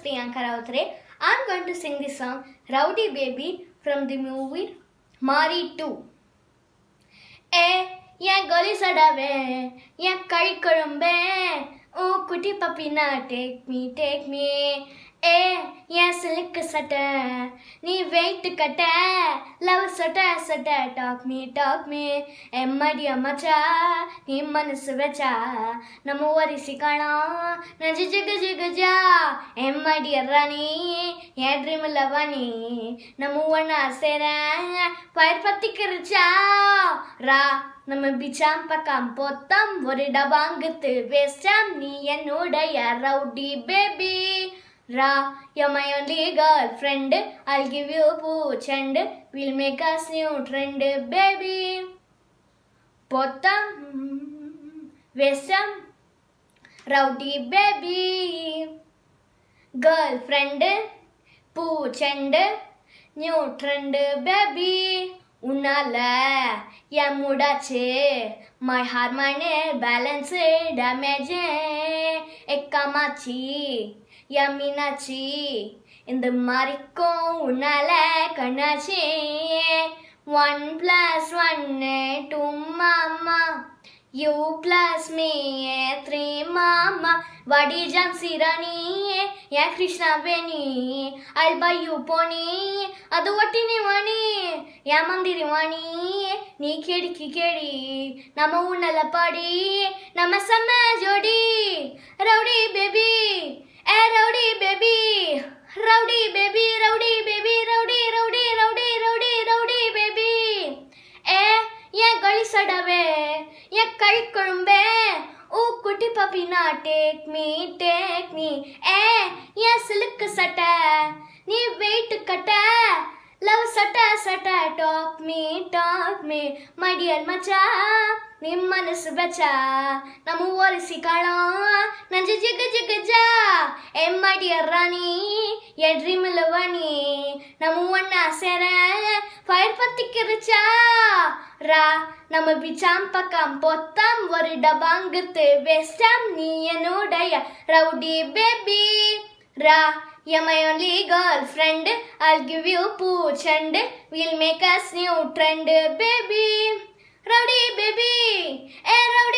Priyanka I am going to sing the song Rowdy Baby from the movie Mari 2. Hey, ya goli sadave, ya kai kurumbe, oh kuti papina, take me, take me. ஏ என் சிலுக்கு சட்டை நீ weight கட்ட love சொட்ட சொட்ட talk me talk me எம்மடி அம்மச்சா நீ மனசு வச்சா நம்ம ஒரிசி காணாம் நஜு ஜிகு ஜிகுஜா எம்மடி ராணி என் ட்ரீம் லவானி நம்ம ஒன்னா சேர பயிர் பத்திக்கிறச்சா ரா நம்ம பிச்சாம் பக்கம் பொத்தம் ஒரு டபாங்குத்து வேஸ்டாம் நீ என்னுடைய rowdy baby Ra, you're my only girlfriend. I'll give you pooch and we'll make us new trend, baby. Potam, Vesam, Rowdy baby. Girlfriend, pooch and new trend, baby. உன்னால என் முடாச்சு மை ஹார்மனு பேலன்ஸு டேமேஜே எக்காமாச்சி என் மீனாச்சி இந்த மாதிரிக்கும் உன்னால கண்ணாச்சி ஒன் ப்ளஸ் ஒன்னு டூ மாமா ಯು ಪ್ಲಾಸ್ ಮೇ ತ್ರೀ ಮಾಮ ವಡಿ ಜಾನ್ ಸಿರಣೀ ಯಾ ಕೃಷ್ಣ ಬೇನಿ ಅಲ್ ಬಾ ಯು ಪೋಣಿ ಅದು ಒಟ್ಟಿ ನಿವಣಿ ಯಾ ಮಂದಿರಿ ವಾಣಿ ನೀ ಕೇಡಿ ಕಿ ಕೇಳಿ ನಮ್ಮ ಪಾಡಿ Kapina, take me, take me. Eh, yeah, silk satin, nee wait kata. Love sata sata, talk me, talk me. My dear macha, nee manas bacha. Namu orisi kala, nanju jig jig ja. Eh, my dear Rani, yeah dream lovani. Namu anna sera. Fire പത്തിക്കിറിച്ചാ റാ നമബിച്ചാം പക്കാം പൊത്താം ഒരു ഡബാങ്കത്ത് വെസ്റ്റാം നീയനോടയ rowdy baby റാ You're my only girlfriend. I'll give you pooch and we'll make us new trend, baby. Rowdy baby, hey rowdy.